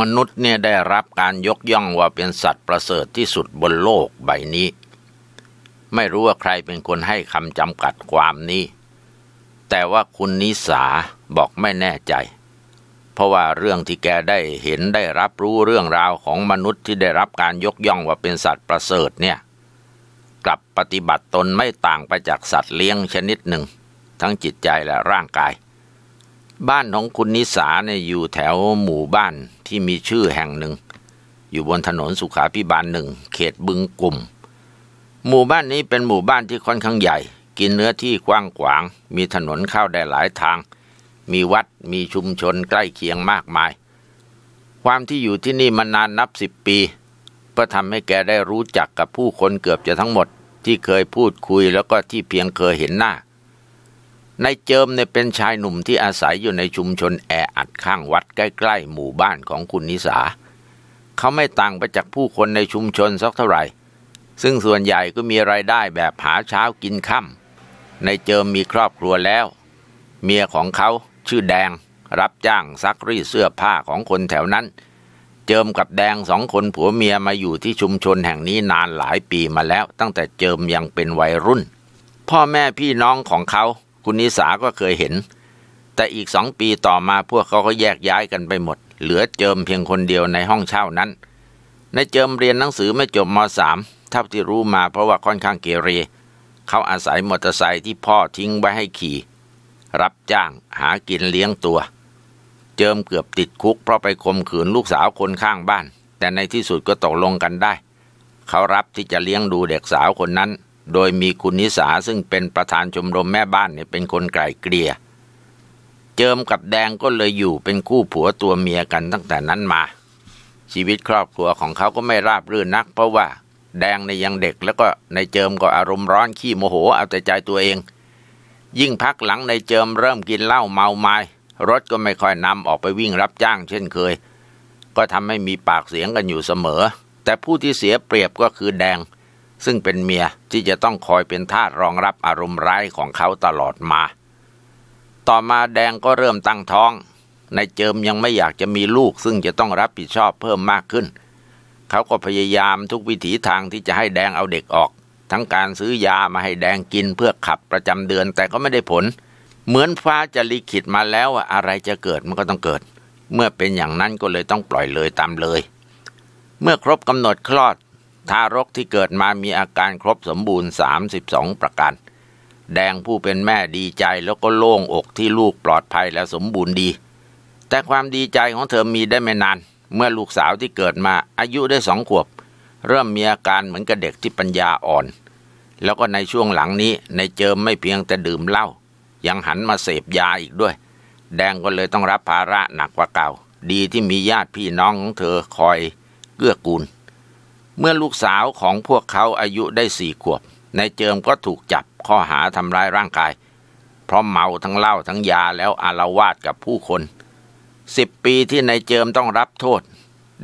มนุษย์เนี่ยได้รับการยกย่องว่าเป็นสัตว์ประเสริฐที่สุดบนโลกใบนี้ ไม่รู้ว่าใครเป็นคนให้คำจำกัดความนี้ แต่ว่าคุณนิสาบอกไม่แน่ใจ เพราะว่าเรื่องที่แกได้เห็นได้รับรู้เรื่องราวของมนุษย์ที่ได้รับการยกย่องว่าเป็นสัตว์ประเสริฐเนี่ย กลับปฏิบัติตนไม่ต่างไปจากสัตว์เลี้ยงชนิดหนึ่ง ทั้งจิตใจและร่างกายบ้านของคุณนิสาเนี่ยอยู่แถวหมู่บ้านที่มีชื่อแห่งหนึ่งอยู่บนถนนสุขาพิบาลหนึ่งเขตบึงกลุ่ม หมู่บ้านนี้เป็นหมู่บ้านที่ค่อนข้างใหญ่ กินเนื้อที่กว้างขวาง มีถนนเข้าได้หลายทาง มีวัดมีชุมชนใกล้เคียงมากมาย ความที่อยู่ที่นี่มานานนับสิบปีก็ทำให้แกได้รู้จักกับผู้คนเกือบจะทั้งหมด ที่เคยพูดคุยแล้วก็ที่เพียงเคยเห็นหน้านายเจิมเนี่ยเป็นชายหนุ่มที่อาศัยอยู่ในชุมชนแออัดข้างวัดใกล้ ๆ หมู่บ้านของคุณนิสา เขาไม่ต่างไปจากผู้คนในชุมชนสักเท่าไหร่ ซึ่งส่วนใหญ่ก็มีไรายได้แบบหาเช้ากินค่ำนายเจิมมีครอบครัวแล้ว เมียของเขาชื่อแดง รับจ้างซักรีดเสื้อผ้าของคนแถวนั้น เจิมกับแดงสองคนผัวเมียมาอยู่ที่ชุมชนแห่งนี้นานหลายปีมาแล้ว ตั้งแต่เจิมยังเป็นวัยรุ่น พ่อแม่พี่น้องของเขาคุณนิสาก็เคยเห็น แต่อีกสองปีต่อมาพวกเขาก็แยกย้ายกันไปหมด เหลือเจิมเพียงคนเดียวในห้องเช่านั้น ในเจิมเรียนหนังสือไม่จบมสมเท่าที่รู้มาเพราะว่าค่อนข้างเกเร เขาอาศัยมอเตอร์ไซค์ที่พ่อทิ้งไว้ให้ขี่ รับจ้างหากินเลี้ยงตัว เจิมเกือบติดคุกเพราะไปข่มขืนลูกสาวคนข้างบ้าน แต่ในที่สุดก็ตกลงกันได้ เขารับที่จะเลี้ยงดูเด็กสาวคนนั้นโดยมีคุณนิสาซึ่งเป็นประธานชมรมแม่บ้านเนี่ย เป็นคนไกล่เกลี่ยเจิมกับแดงก็เลยอยู่เป็นคู่ผัวตัวเมียกันตั้งแต่นั้นมา ชีวิตครอบครัวของเขาก็ไม่ราบรื่นนัก เพราะว่าแดงในยังเด็กแล้วก็ในเจิมก็อารมณ์ร้อนขี้โมโหเอาแต่ใจตัวเอง ยิ่งพักหลังในเจิมเริ่มกินเหล้าเมาไม้ รถก็ไม่ค่อยนำออกไปวิ่งรับจ้าง เช่นเคย ก็ทำให้มีปากเสียงกันอยู่เสมอ แต่ผู้ที่เสียเปรียบก็คือแดงซึ่งเป็นเมียที่จะต้องคอยเป็นทาสรองรับอารมณ์ร้ายของเขาตลอดมา ต่อมาแดงก็เริ่มตั้งท้อง ในเจิมยังไม่อยากจะมีลูกซึ่งจะต้องรับผิดชอบเพิ่มมากขึ้น เขาก็พยายามทุกวิถีทางที่จะให้แดงเอาเด็กออก ทั้งการซื้อยามาให้แดงกินเพื่อขับประจำเดือนแต่ก็ไม่ได้ผล เหมือนฟ้าจะลิขิตมาแล้วอะไรจะเกิดมันก็ต้องเกิด เมื่อเป็นอย่างนั้นก็เลยต้องปล่อยเลยตามเลย เมื่อครบกำหนดคลอดทารกที่เกิดมามีอาการครบสมบูรณ์ 32 ประการ แดงผู้เป็นแม่ดีใจแล้วก็โล่งอกที่ลูกปลอดภัยและสมบูรณ์ดี แต่ความดีใจของเธอมีได้ไม่นาน เมื่อลูกสาวที่เกิดมาอายุได้สองขวบ เริ่มมีอาการเหมือนกับเด็กที่ปัญญาอ่อน แล้วก็ในช่วงหลังนี้ในเจิมไม่เพียงแต่ดื่มเหล้า ยังหันมาเสพยาอีกด้วย แดงก็เลยต้องรับภาระหนักกว่าเก่า ดีที่มีญาติพี่น้องของเธอคอยเกื้อกูลเมื่อลูกสาวของพวกเขาอายุได้สี่ขวบนายเจิมก็ถูกจับข้อหาทำร้ายร่างกายเพราะเมาทั้งเหล้าทั้งยาแล้วอารวาดกับผู้คนสิบปีที่นายเจิมต้องรับโทษ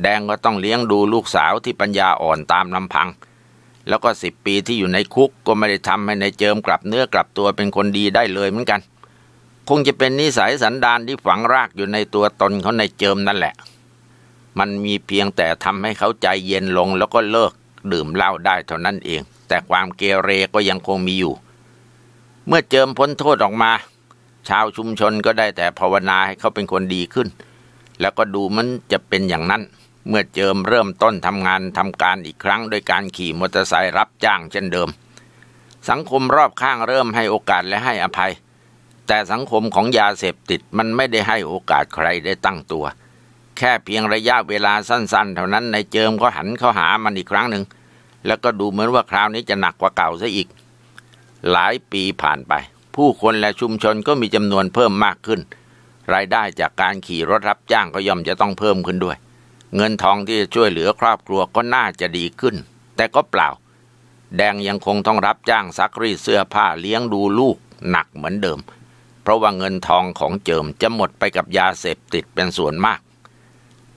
แดงก็ต้องเลี้ยงดูลูกสาวที่ปัญญาอ่อนตามลำพัง แล้วก็สิบปีที่อยู่ในคุกก็ไม่ได้ทำให้ในเจิมกลับเนื้อกลับตัวเป็นคนดีได้เลยเหมือนกัน คงจะเป็นนิสัยสันดานที่ฝังรากอยู่ในตัวตนของนเจิมนั่นแหละมันมีเพียงแต่ทำให้เขาใจเย็นลงแล้วก็เลิกดื่มเหล้าได้เท่านั้นเอง แต่ความเกเรก็ยังคงมีอยู่ เมื่อเจิมพ้นโทษออกมา ชาวชุมชนก็ได้แต่ภาวนาให้เขาเป็นคนดีขึ้น แล้วก็ดูมันจะเป็นอย่างนั้น เมื่อเจิมเริ่มต้นทำงานทำการอีกครั้ง โดยการขี่มอเตอร์ไซค์รับจ้างเช่นเดิม สังคมรอบข้างเริ่มให้โอกาสและให้อภัย แต่สังคมของยาเสพติดมันไม่ได้ให้โอกาสใครได้ตั้งตัวแค่เพียงระยะเวลาสั้นๆ เท่านั้นนายเจิมก็หันเข้าหามันอีกครั้งหนึ่ง แล้วก็ดูเหมือนว่าคราวนี้จะหนักกว่าเก่าซะอีก หลายปีผ่านไป ผู้คนและชุมชนก็มีจำนวนเพิ่มมากขึ้น รายได้จากการขี่รถรับจ้างก็ย่อมจะต้องเพิ่มขึ้นด้วย เงินทองที่จะช่วยเหลือครอบครัวก็น่าจะดีขึ้น แต่ก็เปล่า แดงยังคงต้องรับจ้างซักรีดเสื้อผ้าเลี้ยงดูลูกหนักเหมือนเดิม เพราะว่าเงินทองของเจิมจะหมดไปกับยาเสพติดเป็นส่วนมาก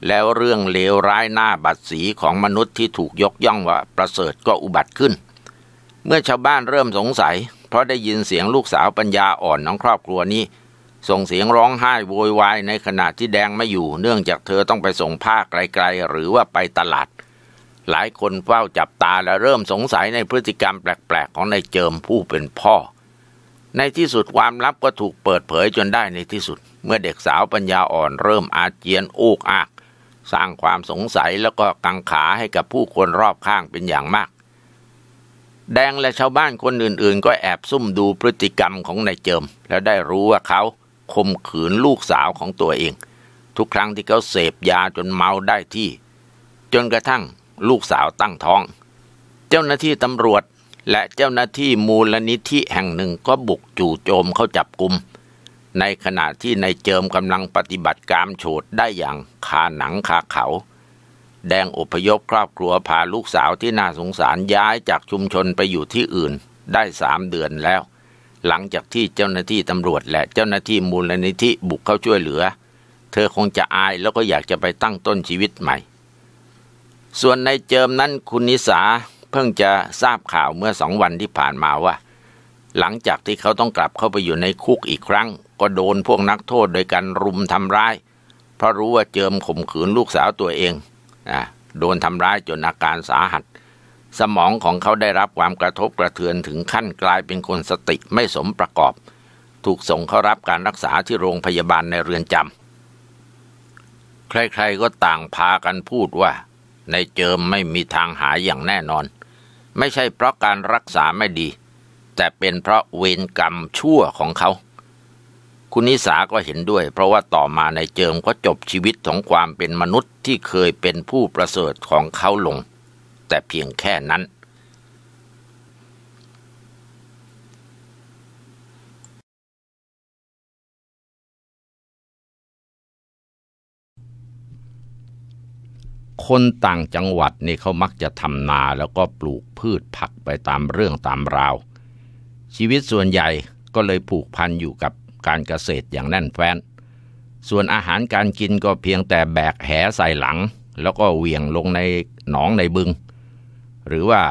แล้วเรื่องเลวร้ายหน้าบัดสีของมนุษย์ที่ถูกยกย่องว่าประเสริฐก็อุบัติขึ้น เมื่อชาวบ้านเริ่มสงสัยเพราะได้ยินเสียงลูกสาวปัญญาอ่อนของครอบครัวนี้ ส่งเสียงร้องไห้โวยวายในขณะที่แดงไม่อยู่เนื่องจากเธอต้องไปส่งผ้าไกลๆ หรือว่าไปตลาด หลายคนเฝ้าจับตาและเริ่มสงสัยในพฤติกรรมแปลกๆของนายเจิมผู้เป็นพ่อ ในที่สุดความลับก็ถูกเปิดเผยจนได้ในที่สุด เมื่อเด็กสาวปัญญาอ่อนเริ่มอาเจียนโอกอักสร้างความสงสัยแล้วก็กังขาให้กับผู้คนรอบข้างเป็นอย่างมาก แดงและชาวบ้านคนอื่นๆ ก็แอบซุ่มดูพฤติกรรมของนายเจิมแล้วได้รู้ว่าเขาข่มขืนลูกสาวของตัวเองทุกครั้งที่เขาเสพยาจนเมาได้ที่ จนกระทั่งลูกสาวตั้งท้อง เจ้าหน้าที่ตำรวจและเจ้าหน้าที่มูลนิธิแห่งหนึ่งก็บุกจู่โจมเข้าจับกลุ่มในขณะที่นายเจิมกำลังปฏิบัติการโฉดได้อย่างคาหนังคาเขา แดงอพยพครอบครัวพาลูกสาวที่น่าสงสารย้ายจากชุมชนไปอยู่ที่อื่นได้สามเดือนแล้ว หลังจากที่เจ้าหน้าที่ตำรวจและเจ้าหน้าที่มูลนิธิบุกเข้าช่วยเหลือ เธอคงจะอายแล้วก็อยากจะไปตั้งต้นชีวิตใหม่ ส่วนในเจิมนั้นคุณ นิสาเพิ่งจะทราบข่าวเมื่อสองวันที่ผ่านมาว่า หลังจากที่เขาต้องกลับเข้าไปอยู่ในคุกอีกครั้งก็โดนพวกนักโทษโดยการรุมทำร้าย เพราะรู้ว่าเจิมข่มขืนลูกสาวตัวเองนะโดนทำร้ายจนอาการสาหัส สมองของเขาได้รับความกระทบกระเทือนถึงขั้นกลายเป็นคนสติไม่สมประกอบ ถูกส่งเข้ารับการรักษาที่โรงพยาบาลในเรือนจำใครๆ ก็ต่างพากันพูดว่า ในเจิมไม่มีทางหายอย่างแน่นอน ไม่ใช่เพราะการรักษาไม่ดี แต่เป็นเพราะเวรกรรมชั่วของเขาคุณนิสาก็เห็นด้วยเพราะว่าต่อมาในเจิมก็จบชีวิตของความเป็นมนุษย์ที่เคยเป็นผู้ประเสริฐของเขาลง แต่เพียงแค่นั้น คนต่างจังหวัดนี่เขามักจะทำนาแล้วก็ปลูกพืชผักไปตามเรื่องตามราว ชีวิตส่วนใหญ่ก็เลยผูกพันอยู่กับการเกษตรอย่างแน่นแฟ้น ส่วนอาหารการกินก็เพียงแต่แบกแหใส่หลัง แล้วก็เหวี่ยงลงในหนองในบึง หรือว่า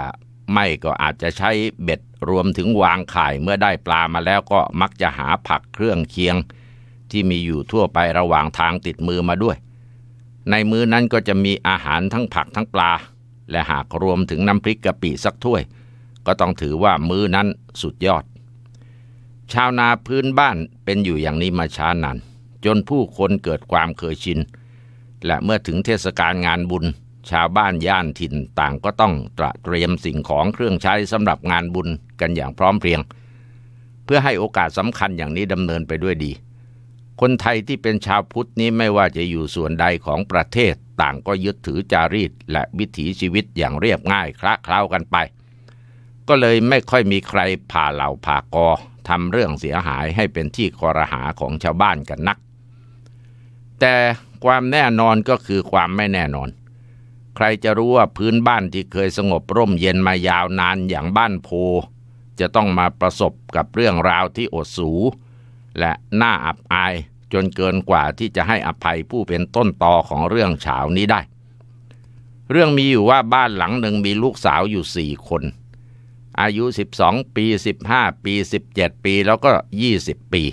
ไม่ก็อาจจะใช้เบ็ดรวมถึงวางไข่เมื่อได้ปลามาแล้วก็มักจะหาผักเครื่องเคียง ที่มีอยู่ทั่วไประหว่างทางติดมือมาด้วย ในมือนั้นก็จะมีอาหารทั้งผักทั้งปลา และหากรวมถึงน้ำพริกกะปิสักถ้วย ก็ต้องถือว่ามือนั้นสุดยอดชาวนาพื้นบ้านเป็นอยู่อย่างนี้มาช้านานจนผู้คนเกิดความเคยชินและเมื่อถึงเทศกาลงานบุญ ชาวบ้านย่านถิ่นต่างก็ต้องตระเตรียมสิ่งของเครื่องใช้สำหรับงานบุญกันอย่างพร้อมเพรียง เพื่อให้โอกาสสำคัญอย่างนี้ดำเนินไปด้วยดี คนไทยที่เป็นชาวพุทธนี้ไม่ว่าจะอยู่ส่วนใดของประเทศต่างก็ยึดถือจารีตและวิถีชีวิตอย่างเรียบง่ายคละเคล้ากันไป ก็เลยไม่ค่อยมีใครผ่าเหล่าผ่ากอทำเรื่องเสียหายให้เป็นที่คอรหาของชาวบ้านกันนัก แต่ความแน่นอนก็คือความไม่แน่นอน ใครจะรู้ว่าพื้นบ้านที่เคยสงบร่มเย็นมายาวนานอย่างบ้านโพ จะต้องมาประสบกับเรื่องราวที่อดสู และน่าอับอายจนเกินกว่าที่จะให้อภัยผู้เป็นต้นตอของเรื่องเฉานี้ได้ เรื่องมีอยู่ว่าบ้านหลังหนึ่งมีลูกสาวอยู่สี่คนอายุ 12 ปี 15 ปี 17 ปี แล้วก็ 20 ปี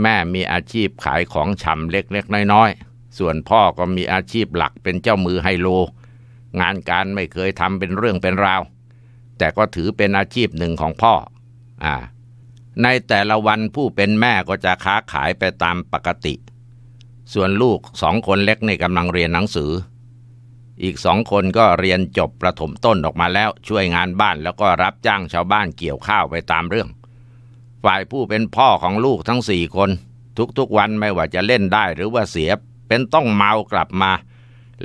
แม่มีอาชีพขายของชำเล็กๆ น้อย ๆ ส่วนพ่อก็มีอาชีพหลักเป็นเจ้ามือไฮโล งานการไม่เคยทำเป็นเรื่องเป็นราว แต่ก็ถือเป็นอาชีพหนึ่งของพ่ออ่าในแต่ละวันผู้เป็นแม่ก็จะค้าขายไปตามปกติ ส่วนลูกสองคนเล็กในกำลังเรียนหนังสืออีกสองคนก็เรียนจบประถมต้นออกมาแล้วช่วยงานบ้านแล้วก็รับจ้างชาวบ้านเกี่ยวข้าวไปตามเรื่อง ฝ่ายผู้เป็นพ่อของลูกทั้งสี่คน ทุกๆวันไม่ว่าจะเล่นได้หรือว่าเสียเป็นต้องเมากลับมา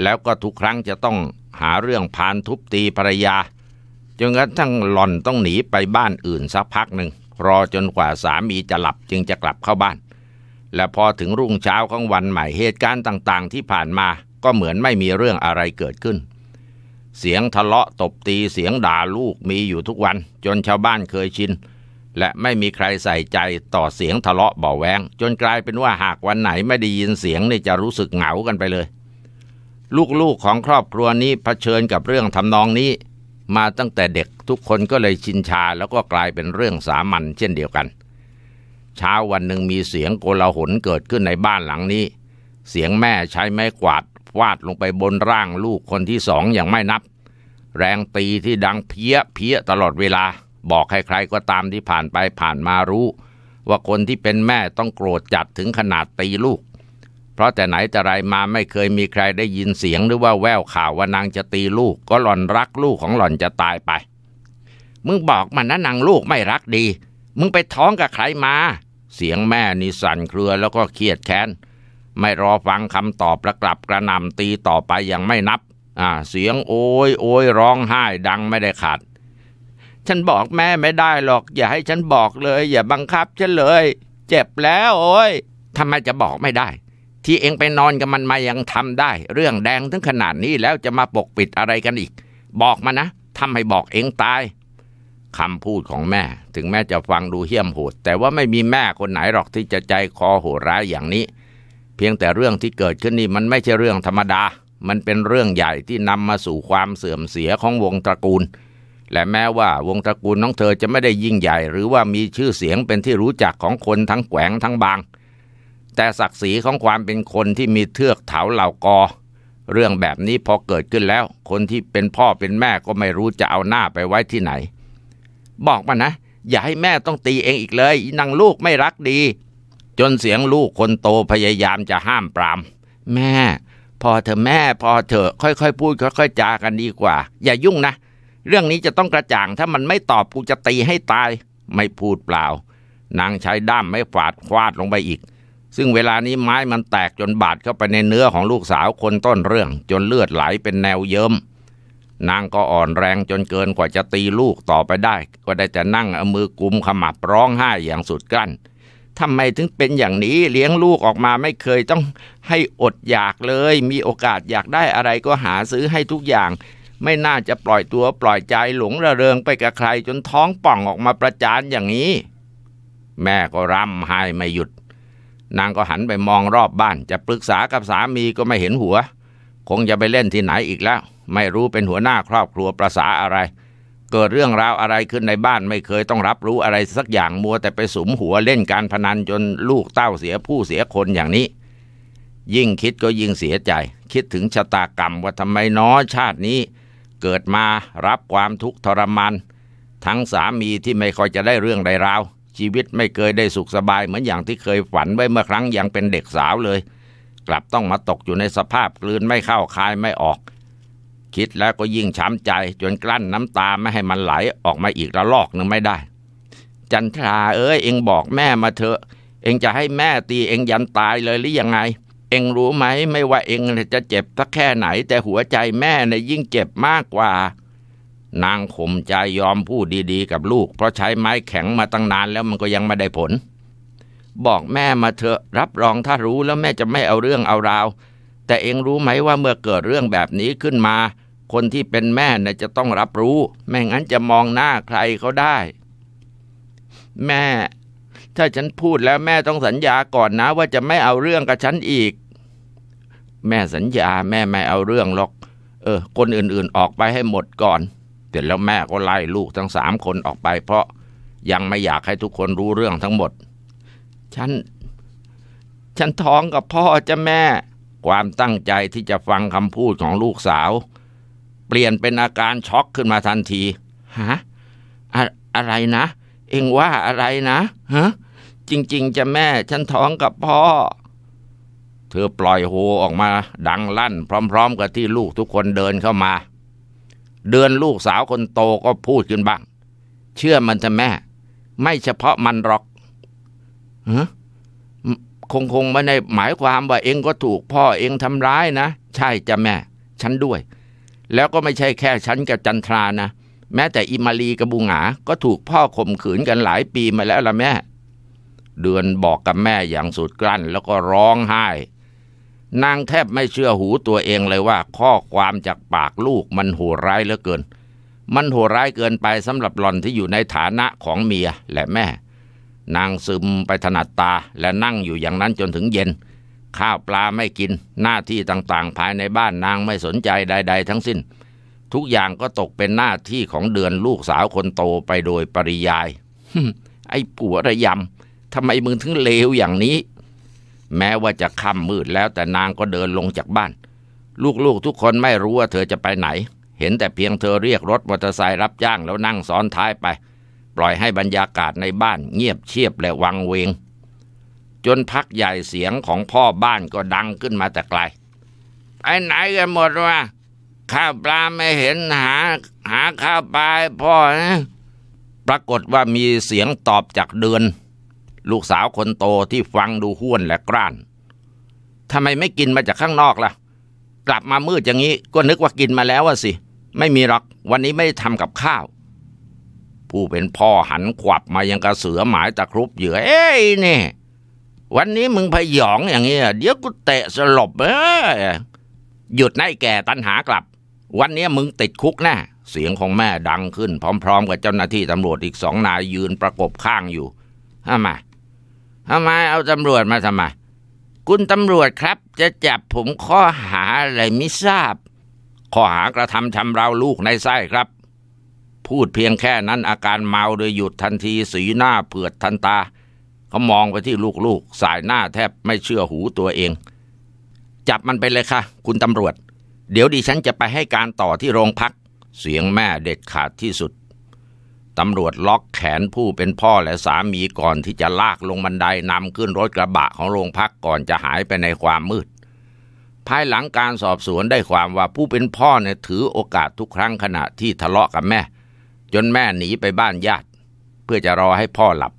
แล้วก็ทุกครั้งจะต้องหาเรื่องพานทุบตีภรรยาจนกระทั่งหล่อนต้องหนีไปบ้านอื่นสักพักหนึ่งรอจนกว่าสามีจะหลับจึงจะกลับเข้าบ้าน และพอถึงรุ่งเช้าของวันใหม่เหตุการณ์ต่างๆ ที่ผ่านมาก็เหมือนไม่มีเรื่องอะไรเกิดขึ้น เสียงทะเลาะตบตีเสียงด่าลูกมีอยู่ทุกวัน จนชาวบ้านเคยชินและไม่มีใครใส่ใจต่อเสียงทะเลาะเบาแวงจนกลายเป็นว่าหากวันไหนไม่ได้ยินเสียงนี่จะรู้สึกเหงากันไปเลย ลูกๆของครอบครัวนี้เผชิญกับเรื่องทำนองนี้ มาตั้งแต่เด็กทุกคนก็เลยชินชาแล้วก็กลายเป็นเรื่องสามัญเช่นเดียวกันเช้าวันหนึ่งมีเสียงโกลาหลเกิดขึ้นในบ้านหลังนี้ เสียงแม่ใช้ไม้กวาดฟาดลงไปบนร่างลูกคนที่สองอย่างไม่นับ แรงตีที่ดังเพี้ยเพี้ยตลอดเวลา บอกใครๆก็ตามที่ผ่านไปผ่านมารู้ ว่าคนที่เป็นแม่ต้องโกรธจัดถึงขนาดตีลูก เพราะแต่ไหนแต่ไรมาไม่เคยมีใครได้ยินเสียงหรือว่าแววข่าวว่านางจะตีลูกก็หล่อนรักลูกของหล่อนจะตายไป มึงบอกมันนะนางลูกไม่รักดี มึงไปท้องกับใครมา เสียงแม่นี่สั่นเครือแล้วก็เครียดแค้นไม่รอฟังคำตอบประกลับกระนำตีต่อไปอย่างไม่นับ อ่า เสียงโอยโอยร้องไห้ ดังไม่ได้ขาด ฉันบอกแม่ไม่ได้หรอกอย่าให้ฉันบอกเลย อย่าบังคับฉันเลย เจ็บแล้ว โอ้ยทำไมจะบอกไม่ได้ ที่เองไปนอนกับมันมายังทำได้ เรื่องแดงถึงขนาดนี้แล้วจะมาปกปิดอะไรกันอีก บอกมานะทำให้บอกเองตายคำพูดของแม่ ถึงแม่จะฟังดูเหี้ยมโหด แต่ว่าไม่มีแม่คนไหนหรอกที่จะใจคอโหดร้ายอย่างนี้เพียงแต่เรื่องที่เกิดขึ้นนี่มันไม่ใช่เรื่องธรรมดา มันเป็นเรื่องใหญ่ที่นำมาสู่ความเสื่อมเสียของวงตระกูล และแม้ว่าวงตระกูลน้องเธอจะไม่ได้ยิ่งใหญ่ หรือว่ามีชื่อเสียงเป็นที่รู้จักของคนทั้งแขวงทั้งบาง แต่ศักดิ์ศรีของความเป็นคนที่มีเทือกเถาเหล่ากอ เรื่องแบบนี้พอเกิดขึ้นแล้ว คนที่เป็นพ่อเป็นแม่ก็ไม่รู้จะเอาหน้าไปไว้ที่ไหน บอกมานะอย่าให้แม่ต้องตีเองอีกเลยนางลูกไม่รักดีจนเสียงลูกคนโตพยายามจะห้ามปรามแม่พอเธอแม่พอเธอค่อยๆพูดค่อย ๆ จากันดีกว่า อย่ายุ่งนะ เรื่องนี้จะต้องกระจ่างถ้ามันไม่ตอบกูจะตีให้ตาย ไม่พูดเปล่า นางใช้ด้ามไม่ฝาดควาดลงไปอีก ซึ่งเวลานี้ไม้มันแตกจนบาดเข้าไปในเนื้อของลูกสาวคนต้นเรื่อง จนเลือดไหลเป็นแนวเยิม้มนางก็อ่อนแรงจนเกินกว่าจะตีลูกต่อไปได้ ก็ได้แต่นั่งเอามือกุมขมับร้องไห้อย่างสุดกลั้นทำไมถึงเป็นอย่างนี้ เลี้ยงลูกออกมาไม่เคยต้องให้อดอยากเลย มีโอกาสอยากได้อะไรก็หาซื้อให้ทุกอย่าง ไม่น่าจะปล่อยตัวปล่อยใจหลงระเริงไปกับใครจนท้องป่องออกมาประจานอย่างนี้ แม่ก็ร่ำไห้ไม่หยุด นางก็หันไปมองรอบบ้านจะปรึกษากับสามีก็ไม่เห็นหัว คงจะไปเล่นที่ไหนอีกแล้ว ไม่รู้เป็นหัวหน้าครอบครัวประสาอะไรเกิดเรื่องราวอะไรขึ้นในบ้านไม่เคยต้องรับรู้อะไรสักอย่างมัวแต่ไปสมหัวเล่นการพนันจนลูกเต้าเสียผู้เสียคนอย่างนี้ ยิ่งคิดก็ยิ่งเสียใจ คิดถึงชะตากรรมว่าทำไมน้อชาตินี้ เกิดมารับความทุกข์ทรมานทั้งสามีที่ไม่ค่อยจะได้เรื่องใดราว ชีวิตไม่เคยได้สุขสบายเหมือนอย่างที่เคยฝันไว้เมื่อครั้งยังเป็นเด็กสาวเลย กลับต้องมาตกอยู่ในสภาพกลืนไม่เข้าคายไม่ออกคิดแล้วก็ยิ่งช้ำใจ จนกลั้นน้ำตาไม่ให้มันไหลออกมาอีกระลอกนึงไม่ได้ จันทราเอ้ยเอ็งบอกแม่มาเถอะ เอ็งจะให้แม่ตีเอ็งยันตายเลยหรือยังไง เอ็งรู้ไหมไม่ว่าเอ็งจะเจ็บสักแค่ไหน แต่หัวใจแม่นี่ยยิ่งเจ็บมากกว่า นางข่มใจยอมพูดดีๆกับลูก เพราะใช้ไม้แข็งมาตั้งนานแล้วมันก็ยังไม่ได้ผล บอกแม่มาเถอะ รับรองถ้ารู้แล้วแม่จะไม่เอาเรื่องเอาราวแต่เองรู้ไหมว่าเมื่อเกิดเรื่องแบบนี้ขึ้นมา คนที่เป็นแม่น่ะจะต้องรับรู้ แม่งั้นจะมองหน้าใครเขาได้ แม่ ถ้าฉันพูดแล้วแม่ต้องสัญญาก่อนนะ ว่าจะไม่เอาเรื่องกับฉันอีก แม่สัญญา แม่ไม่เอาเรื่องหรอก เออ คนอื่น ๆ ออกไปให้หมดก่อน เสร็จแล้วแม่ก็ไล่ลูกทั้งสามคนออกไป เพราะยังไม่อยากให้ทุกคนรู้เรื่องทั้งหมด ฉัน ฉันท้องกับพ่อจ้ะแม่ความตั้งใจที่จะฟังคำพูดของลูกสาว เปลี่ยนเป็นอาการช็อกขึ้นมาทันที ฮะ อะอะไรนะ เองว่าอะไรนะ ฮะ จริง ๆจะแม่ฉันท้องกับพ่อ เธอปล่อยโฮออกมาดังลั่นพร้อม ๆ กับที่ลูกทุกคนเดินเข้ามา เดือนลูกสาวคนโตก็พูดขึ้นบ้าง เชื่อมันจะแม่ ไม่เฉพาะมันหรอกฮะคงคงไม่ได้หมายความว่าเองก็ถูกพ่อเองทำร้ายนะ ใช่จ้ะแม่ฉันด้วย แล้วก็ไม่ใช่แค่ฉันกับจันทรานะ แม้แต่อิมาลีกับบูหงา ก็ถูกพ่อข่มขืนกันหลายปีมาแล้วละแม่ เดือนบอกกับแม่อย่างสุดกลั้น แล้วก็ร้องไห้ นางแทบไม่เชื่อหูตัวเองเลยว่า ข้อความจากปากลูก มันโหดร้ายเหลือเกิน มันโหดร้ายเกินไปสำหรับหล่อนที่อยู่ในฐานะของเมียและแม่นางซึมไปถนัดตา และนั่งอยู่อย่างนั้นจนถึงเย็น ข้าวปลาไม่กิน หน้าที่ต่างๆ ภายในบ้านนางไม่สนใจใดๆ ทั้งสิ้น ทุกอย่างก็ตกเป็นหน้าที่ของเดือนลูกสาวคนโตไปโดยปริยายไอ้ผัวระยำทำไมมึงถึงเลวอย่างนี้ แม้ว่าจะค่ำมืดแล้วแต่นางก็เดินลงจากบ้าน ลูกๆ ทุกคนไม่รู้ว่าเธอจะไปไหน เห็นแต่เพียงเธอเรียกรถมอเตอร์ไซค์รับจ้างแล้วนั่งซ้อนท้ายไปล่อยให้บรรยากาศในบ้านเงียบเชียบและวังเวงจนพักใหญ่เสียงของพ่อบ้านก็ดังขึ้นมาแต่ไกลไปไหนกันหมดวะข้าวปลาไม่เห็นหา หาข้าวปลาพ่อนะปรากฏว่ามีเสียงตอบจากเดือน ลูกสาวคนโตที่ฟังดูห้วนและกร้านทำไมไม่กินมาจากข้างนอกล่ะกลับมามืดอย่างนี้ก็นึกว่ากินมาแล้วสิ ไม่มีหรอกวันนี้ไม่ได้ทำกับข้าวผู้เป็นพ่อหันขวับมายังกระเสือหมายตะครุบ เหยื่อเอ้ยนี่ วันนี้มึงพยอง อย่างนี้เดี๋ยวกูเตะสลบเอยหยุดนายแก่ตันหากลับ วันนี้มึงติดคุกแน่ เสียงของแม่ดังขึ้น พร้อมๆกับเจ้าหน้าที่ตำรวจอีกสองนายยืนประกบข้างอยู่ทำไมทำไมเอาตำรวจมาทำไมคุณตำรวจครับ จะจับผมข้อหาอะไรไม่ทราบข้อหากระทำชำเราลูกในไส้ครับพูดเพียงแค่นั้นอาการเมาโดยหยุดทันที สีหน้าเผือดทันตา เขามองไปที่ลูกๆสายหน้าแทบไม่เชื่อหูตัวเอง จับมันไปเลยค่ะคุณตำรวจ เดี๋ยวดิฉันจะไปให้การต่อที่โรงพัก เสียงแม่เด็ดขาดที่สุดตำรวจล็อกแขนผู้เป็นพ่อและสามีก่อนที่จะลากลงบันไดนำขึ้นรถกระบะของโรงพักก่อนจะหายไปในความมืด ภายหลังการสอบสวนได้ความว่าผู้เป็นพ่อเนี่ยถือโอกาสทุกครั้งขณะที่ทะเลาะกับแม่จนแม่หนีไปบ้านญาติ เพื่อจะรอให้พ่อหลับ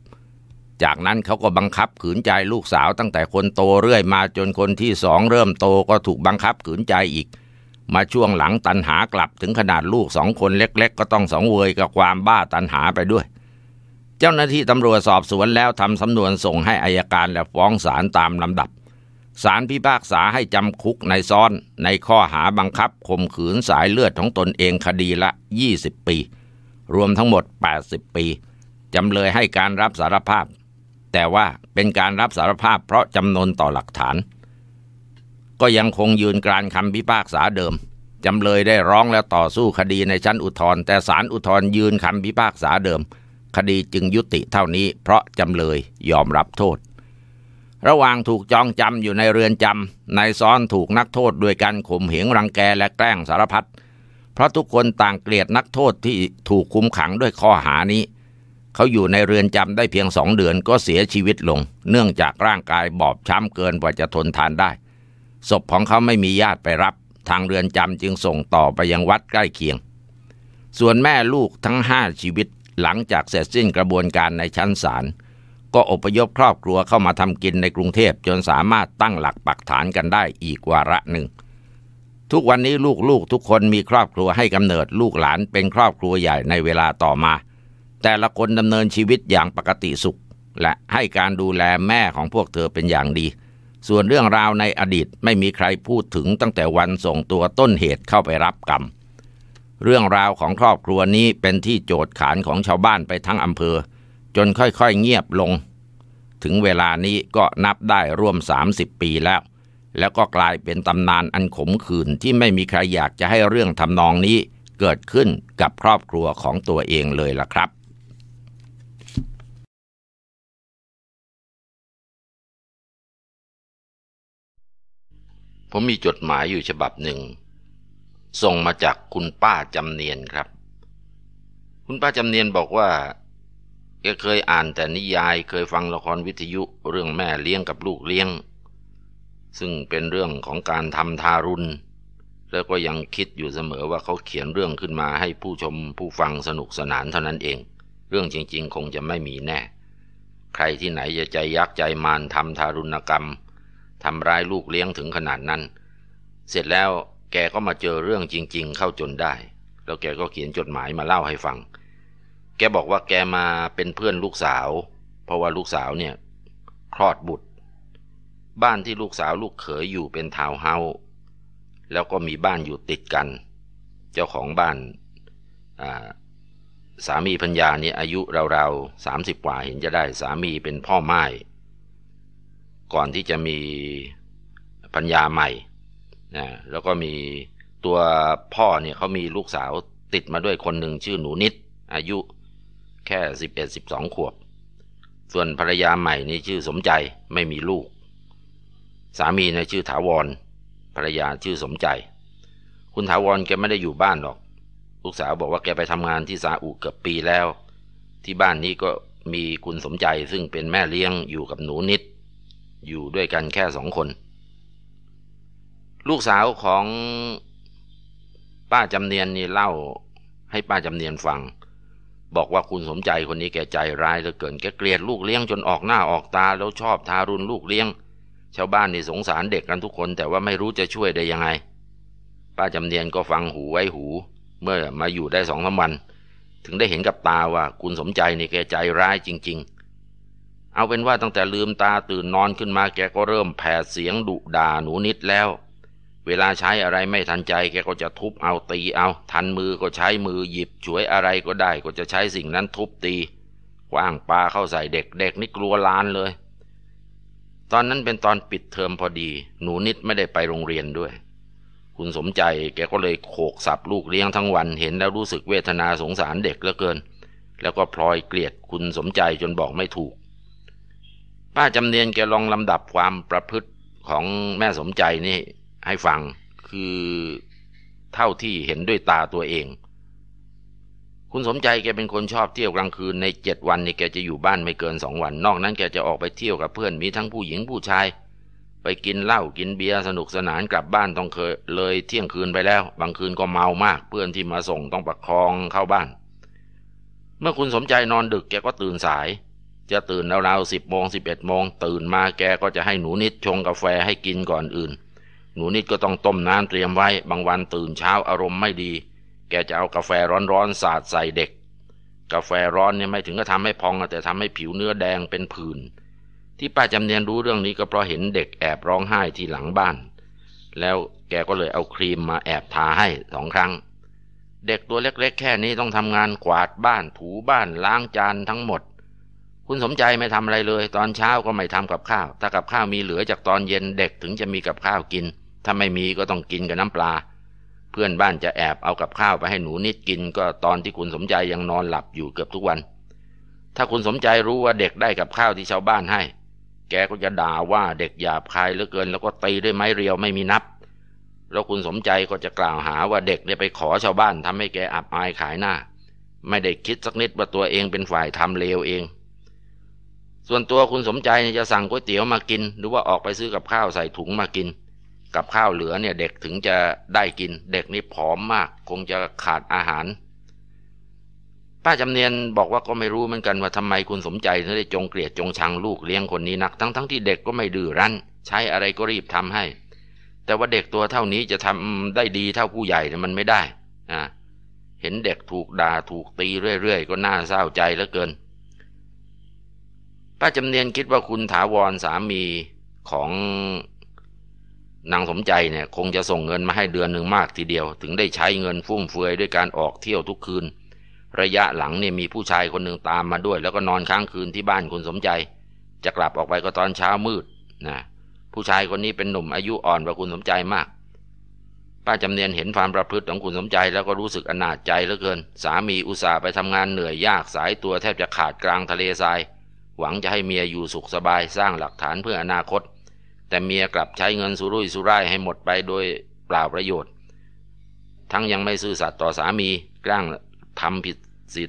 จากนั้นเขาก็บังคับขืนใจลูกสาวตั้งแต่คนโตเรื่อยมาจนคนที่สองเริ่มโตก็ถูกบังคับขืนใจอีก มาช่วงหลังตันหากลับถึงขนาดลูกสองคนเล็กๆก็ต้องสองเวยกับความบ้าตันหาไปด้วย เจ้าหน้าที่ตำรวจสอบสวนแล้วทำสำนวนส่งให้อายการและฟ้องศาลตามลำดับศาลพิพากษาให้จำคุกในซ้อน ในข้อหาบังคับข่มขืนสายเลือดของตนเองคดีละ 20 ปีรวมทั้งหมด 80 ปี จำเลยให้การรับสารภาพ แต่ว่าเป็นการรับสารภาพเพราะจำนนต่อหลักฐาน ก็ยังคงยืนกรานคำพิพากษาเดิม จำเลยได้ร้องและต่อสู้คดีในชั้นอุทธรณ์ แต่ศาลอุทธรณ์ยืนคำพิพากษาเดิม คดีจึงยุติเท่านี้ เพราะจำเลยยอมรับโทษ ระหว่างถูกจองจำอยู่ในเรือนจำนายซ้อนถูกนักโทษด้วยการข่มเหงรังแกและแกล้งสารพัดเเพราะทุกคนต่างเกลียดนักโทษที่ถูกคุมขังด้วยข้อหานี้ เขาอยู่ในเรือนจำได้เพียงสองเดือนก็เสียชีวิตลง เนื่องจากร่างกายบอบช้ำเกินกว่าจะทนทานได้ ศพของเขาไม่มีญาติไปรับ ทางเรือนจำจึงส่งต่อไปยังวัดใกล้เคียง ส่วนแม่ลูกทั้งห้าชีวิตหลังจากเสร็จสิ้นกระบวนการในชั้นศาลก็อพยพครอบครัวเข้ามาทำกินในกรุงเทพจนสามารถตั้งหลักปักฐานกันได้อีกวาระหนึ่งทุกวันนี้ลูกๆทุกคนมีครอบครัวให้กำเนิดลูกหลานเป็นครอบครัวใหญ่ในเวลาต่อมา แต่ละคนดำเนินชีวิตอย่างปกติสุขและให้การดูแลแม่ของพวกเธอเป็นอย่างดี ส่วนเรื่องราวในอดีตไม่มีใครพูดถึงตั้งแต่วันส่งตัวต้นเหตุเข้าไปรับกรรมเรื่องราวของครอบครัวนี้เป็นที่โจทย์ขานของชาวบ้านไปทั้งอำเภอ จนค่อยๆเงียบลง ถึงเวลานี้ก็นับได้ร่วม30ปีแล้วแล้วก็กลายเป็นตำนานอันขมขื่นที่ไม่มีใครอยากจะให้เรื่องทำนองนี้เกิดขึ้นกับครอบครัวของตัวเองเลยล่ะครับ ผมมีจดหมายอยู่ฉบับหนึ่งส่งมาจากคุณป้าจำเนียนครับ คุณป้าจำเนียนบอกว่าแกเคยอ่านแต่นิยายเคยฟังละครวิทยุเรื่องแม่เลี้ยงกับลูกเลี้ยงซึ่งเป็นเรื่องของการทำทารุณแล้วก็ยังคิดอยู่เสมอว่าเขาเขียนเรื่องขึ้นมาให้ผู้ชมผู้ฟังสนุกสนานเท่านั้นเอง เรื่องจริงๆ คงจะไม่มีแน่ ใครที่ไหนจะใจยักใจมารทำทารุณกรรม ทำร้ายลูกเลี้ยงถึงขนาดนั้น เสร็จแล้วแกก็มาเจอเรื่องจริงๆ เข้าจนได้ แล้วแกก็เขียนจดหมายมาเล่าให้ฟัง แกบอกว่าแกมาเป็นเพื่อนลูกสาว เพราะว่าลูกสาวเนี่ยคลอดบุตรบ้านที่ลูกสาวลูกเขยอยู่เป็นทาวน์เฮาส์ แล้วก็มีบ้านอยู่ติดกัน เจ้าของบ้านสามีพัญญานี่อายุราวๆสามสิบกว่าเห็นจะได้ สามีเป็นพ่อไม้ก่อนที่จะมีพัญญาใหม่นะแล้วก็มีตัวพ่อเนี่ยเขามีลูกสาวติดมาด้วยคนหนึ่งชื่อหนูนิดอายุ แค่11-12ขวบ ส่วนภรรยาใหม่นี่ชื่อสมใจไม่มีลูกสามีในชื่อถาวรภรรยาชื่อสมใจ คุณถาวรแกไม่ได้อยู่บ้านหรอก ลูกสาวบอกว่าแกไปทำงานที่ซาอุเกือบปีแล้ว ที่บ้านนี้ก็มีคุณสมใจซึ่งเป็นแม่เลี้ยงอยู่กับหนูนิด อยู่ด้วยกันแค่สองคน ลูกสาวของป้าจำเนียนนี่เล่าให้ป้าจำเนียนฟังบอกว่าคุณสมใจคนนี้แกใจร้ายเหลือเกินแกเกลียดลูกเลี้ยงจนออกหน้าออกตา แล้วชอบทารุณลูกเลี้ยงชาวบ้านนี่สงสารเด็กกันทุกคนแต่ว่าไม่รู้จะช่วยได้ยังไง ป้าจำเนียนก็ฟังหูไว้หู เมื่อมาอยู่ได้สองสาวัน ถึงได้เห็นกับตาว่า คุณสมใจนี่แกใจร้ายจริง ๆ เอาเป็นว่าตั้งแต่ลืมตาตื่นนอนขึ้นมาแกก็เริ่มแผ่เสียงดุด่าหนูนิดแล้ว เวลาใช้อะไรไม่ทันใจแกก็จะทุบเอาตีเอา ทันมือก็ใช้มือหยิบฉวยอะไรก็ได้ก็จะใช้สิ่งนั้นทุบตีคว้างปลาเข้าใส่เด็ก เด็กนี่กลัวลานเลยตอนนั้นเป็นตอนปิดเทอมพอดี หนูนิดไม่ได้ไปโรงเรียนด้วย คุณสมใจแกก็เลยโขกสับลูกเลี้ยงทั้งวัน เห็นแล้วรู้สึกเวทนาสงสารเด็กเหลือเกิน แล้วก็พลอยเกลียดคุณสมใจจนบอกไม่ถูก ป้าจำเนียนแกลองลำดับความประพฤติของแม่สมใจนี่ให้ฟัง คือเท่าที่เห็นด้วยตาตัวเองคุณสมใจแกเป็นคนชอบเที่ยวกลางคืนในเจ็ดวันนี่แกจะอยู่บ้านไม่เกินสองวันนอกนั้นแกจะออกไปเที่ยวกับเพื่อนมีทั้งผู้หญิงผู้ชายไปกินเหล้ากินเบียร์สนุกสนานกลับบ้านต้องเคยเลยเที่ยงคืนไปแล้ว บางคืนก็เมามากเพื่อนที่มาส่งต้องประคองเข้าบ้าน เมื่อคุณสมใจนอนดึกแกก็ตื่นสาย จะตื่นราวๆสิบโมงสิบเอ็ดโมงตื่นมาแกก็จะให้หนูนิดชงกาแฟให้กินก่อนอื่น หนูนิดก็ต้องต้มน้ำเตรียมไว้บางวันตื่นเช้าอารมณ์ไม่ดีแกจะเอากาแฟร้อนๆสาดใส่เด็ก กาแฟร้อนเนี่ยไม่ถึงก็ทำให้พองแต่ทำให้ผิวเนื้อแดงเป็นผื่นที่ป้าจำเนียนรู้เรื่องนี้ก็เพราะเห็นเด็กแอบร้องไห้ที่หลังบ้าน แล้วแกก็เลยเอาครีมมาแอบทาให้สองครั้ง เด็กตัวเล็กๆ แค่นี้ต้องทำงานกวาดบ้านถูบ้านล้างจานทั้งหมด คุณสมใจไม่ทำอะไรเลย ตอนเช้าก็ไม่ทำกับข้าว ถ้ากับข้าวมีเหลือจากตอนเย็นเด็กถึงจะมีกับข้าวกิน ถ้าไม่มีก็ต้องกินกับน้ำปลาเพื่อนบ้านจะแอบเอากับข้าวไปให้หนูนิดกินก็ตอนที่คุณสมใจยังนอนหลับอยู่เกือบทุกวัน ถ้าคุณสมใจรู้ว่าเด็กได้กับข้าวที่ชาวบ้านให้ แกก็จะด่าว่าเด็กหยาบคายเหลือเกินแล้วก็ตีด้วยไม้เรียวไม่มีนับ แล้วคุณสมใจก็จะกล่าวหาว่าเด็กเนี่ยไปขอชาวบ้าน ทำให้แกอับอายขายหน้า ไม่ได้คิดสักนิดว่าตัวเองเป็นฝ่ายทำเลวเอง ส่วนตัวคุณสมใจจะสั่งก๋วยเตี๋ยวมากิน หรือว่าออกไปซื้อกับข้าวใส่ถุงมากินกับข้าวเหลือเนี่ย เด็กถึงจะได้กิน เด็กนี่ผอมมาก คงจะขาดอาหารป้าจำเนียนบอกว่าก็ไม่รู้เหมือนกันว่าทำไมคุณสมใจถึงได้จงเกลียดจงชังลูกเลี้ยงคนนี้นัก ทั้งๆทที่เด็กก็ไม่ดื้อรั้นใช้อะไรก็รีบทำให้ แต่ว่าเด็กตัวเท่านี้จะทำได้ดีเท่าผู้ใหญ่มันไม่ได้อ่าเห็นเด็กถูกด่าถูกตีเรื่อยๆก็น่าเศร้าใจเหลือเกิน ป้าจำเนียนคิดว่าคุณถาวรสามีของนางสมใจเนี่ยคงจะส่งเงินมาให้เดือนหนึ่งมากทีเดียว ถึงได้ใช้เงินฟุ่มเฟือยด้วยการออกเที่ยวทุกคืน ระยะหลังเนี่ยมีผู้ชายคนหนึ่งตามมาด้วย แล้วก็นอนค้างคืนที่บ้านคุณสมใจ จะกลับออกไปก็ตอนเช้ามืดนะผู้ชายคนนี้เป็นหนุ่มอายุอ่อนกว่าคุณสมใจมาก ป้าจำเนียนเห็นความประพฤติของคุณสมใจ แล้วก็รู้สึกอนาจใจเหลือเกิน สามีอุตส่าห์ไปทำงานเหนื่อยยากสายตัวแทบจะขาดกลางทะเลทราย หวังจะให้เมียอยู่สุขสบายสร้างหลักฐานเพื่ออนาคตแต่เมียกลับใช้เงินสุรุ่ยสุร่ายให้หมดไปโดยเปล่าประโยชน์ ทั้งยังไม่ซื่อสัตย์ต่อสามี กล้างทำผิดศีล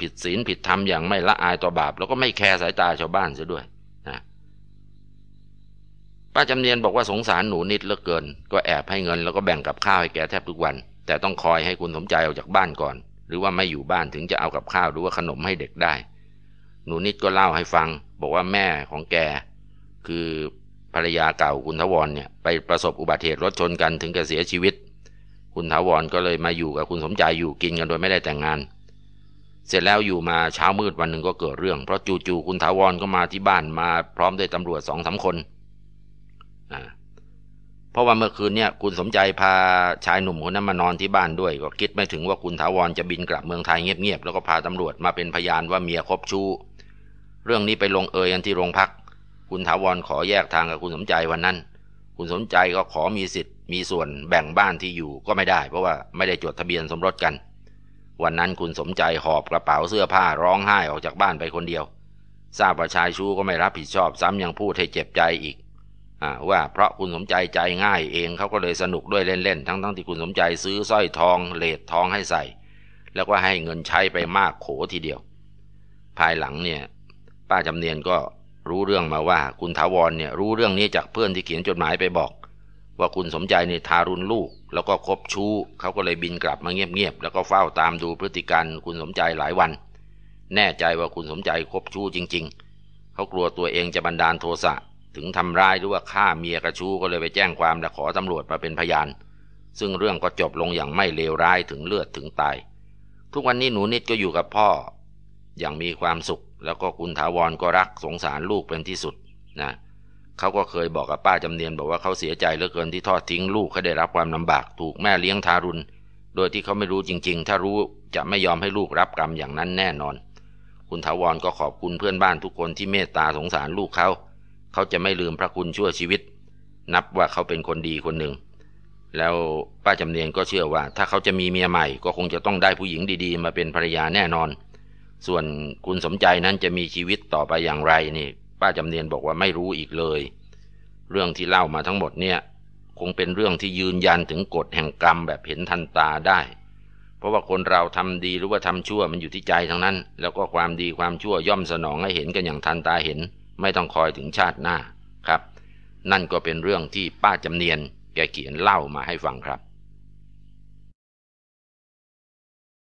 ผิดศีลผิดธรรมอย่างไม่ละอายต่อบาป แล้วก็ไม่แคร์สายตาชาวบ้านเสียด้วยนะป้าจำเนียนบอกว่าสงสารหนูนิดเหลือเกิน ก็แอบให้เงินแล้วก็แบ่งกับข้าวให้แกแทบทุกวัน แต่ต้องคอยให้คุณสมใจออกจากบ้านก่อน หรือว่าไม่อยู่บ้านถึงจะเอากับข้าวหรือว่าขนมให้เด็กได้ หนูนิดก็เล่าให้ฟัง บอกว่าแม่ของแกคือรรยาเก่าคุณทวรเนี่ยไปประสบอุบัติเหตุรถชนกันถึงกับเสียชีวิตคุณทวรก็เลยมาอยู่กับคุณสมใจอยู่กินกันโดยไม่ได้แต่งงาน เสร็จแล้วอยู่มาเช้ามืดวันหนึ่งก็เกิดเรื่อง เพราะจู่ๆคุณทวรก็มาที่บ้านมาพร้อมด้วยตำรวจสองสาคนอ่าเพราะว่าเมื่อคืนเนี่ยคุณสมใจพาชายหนุ่มคนนั้นมานอนที่บ้านด้วย ก็คิดไม่ถึงว่าคุณทาวรจะบินกลับเมืองไทยเงียบๆแล้วก็พาตำรวจมาเป็นพยานว่าเมียคบชู้ เรื่องนี้ไปลงเอยกันที่โรงพักคุณถาวรขอแยกทางกับคุณสมใจวันนั้น คุณสมใจก็ขอมีสิทธิ์ มีส่วนแบ่งบ้านที่อยู่ก็ไม่ได้ เพราะว่าไม่ได้จดทะเบียนสมรสกัน วันนั้นคุณสมใจหอบกระเป๋าเสื้อผ้าร้องไห้ออกจากบ้านไปคนเดียวทราบว่าชายชู้ก็ไม่รับผิดชอบซ้ำยังพูดให้เจ็บใจอีกอว่าเพราะคุณสมใจใจง่ายเองเขาก็เลยสนุกด้วยเล่นๆทั้งๆทที่คุณสมใจซื้อสร้อยทองเลดทองให้ใส่ แล้วก็ให้เงินใช้ไปมากโขทีเดียว ภายหลังเนี่ยป้าจำเนียนก็รู้เรื่องมาว่าคุณถาวรเนี่ยรู้เรื่องนี้จากเพื่อนที่เขียนจดหมายไปบอก ว่าคุณสมใจนี่ทารุณลูก แล้วก็คบชู้ เขาก็เลยบินกลับมาเงียบๆแล้วก็เฝ้าตามดูพฤติการคุณสมใจหลายวัน แน่ใจว่าคุณสมใจคบชู้จริง ๆ เขากลัวตัวเองจะบันดาลโทสะถึงทำร้ายหรือว่าฆ่าเมียกระชู้ ก็เลยไปแจ้งความและขอตำรวจมาเป็นพยาน ซึ่งเรื่องก็จบลงอย่างไม่เลวร้ายถึงเลือดถึงตาย ทุกวันนี้หนูนิดก็อยู่กับพ่ออย่างมีความสุขแล้วก็คุณถาวรก็รักสงสารลูกเป็นที่สุดนะเขาก็เคยบอกกับป้าจำเนียนบอกว่าเขาเสียใจเหลือเกินที่ทอดทิ้งลูกเขาได้รับความลำบากถูกแม่เลี้ยงทารุณ โดยที่เขาไม่รู้จริงๆ ถ้ารู้จะไม่ยอมให้ลูกรับกรรมอย่างนั้นแน่นอน คุณถาวรก็ขอบคุณเพื่อนบ้านทุกคนที่เมตตาสงสารลูกเขา เขาจะไม่ลืมพระคุณชั่วชีวิต นับว่าเขาเป็นคนดีคนหนึ่ง แล้วป้าจำเนียนก็เชื่อว่า ถ้าเขาจะมีเมียใหม่ก็คงจะต้องได้ผู้หญิงดีๆ มาเป็นภรรยาแน่นอนส่วนคุณสมใจนั้นจะมีชีวิตต่อไปอย่างไรนี่ป้าจำเนียนบอกว่าไม่รู้อีกเลย เรื่องที่เล่ามาทั้งหมดเนี่ย คงเป็นเรื่องที่ยืนยันถึงกฎแห่งกรรมแบบเห็นทันตาได้ เพราะว่าคนเราทำดีหรือว่าทำชั่วมันอยู่ที่ใจทั้งนั้น แล้วก็ความดีความชั่วย่อมสนองให้เห็นกันอย่างทันตาเห็น ไม่ต้องคอยถึงชาติหน้าครับ นั่นก็เป็นเรื่องที่ป้าจำเนียนแกเขียนเล่ามาให้ฟังครับ